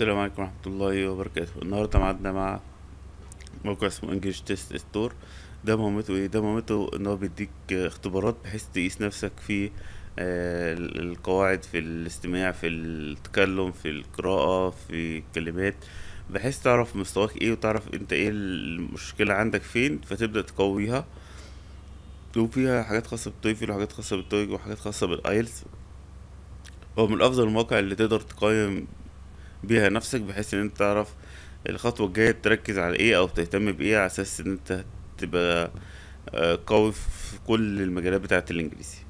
السلام عليكم ورحمة الله وبركاته النهاردة معدنا مع موقع اسمه انجلش تيست ستور ده مهمته ايه ده مهمته ان هو بيديك اختبارات بحيث تقيس نفسك في آه، القواعد في الاستماع في التكلم في القراءة في الكلمات بحيث تعرف مستواك ايه وتعرف انت ايه المشكلة عندك فين فتبدأ تقويها وفيها حاجات خاصة بالتويفل وحاجات خاصة بالتويج وحاجات خاصة بالايلز هو من افضل المواقع اللي تقدر تقيم بيها نفسك بحيث ان انت تعرف الخطوة الجاية تركز على ايه او تهتم بايه على اساس ان انت تبقى آه، قوي في كل المجالات بتاعة الانجليزي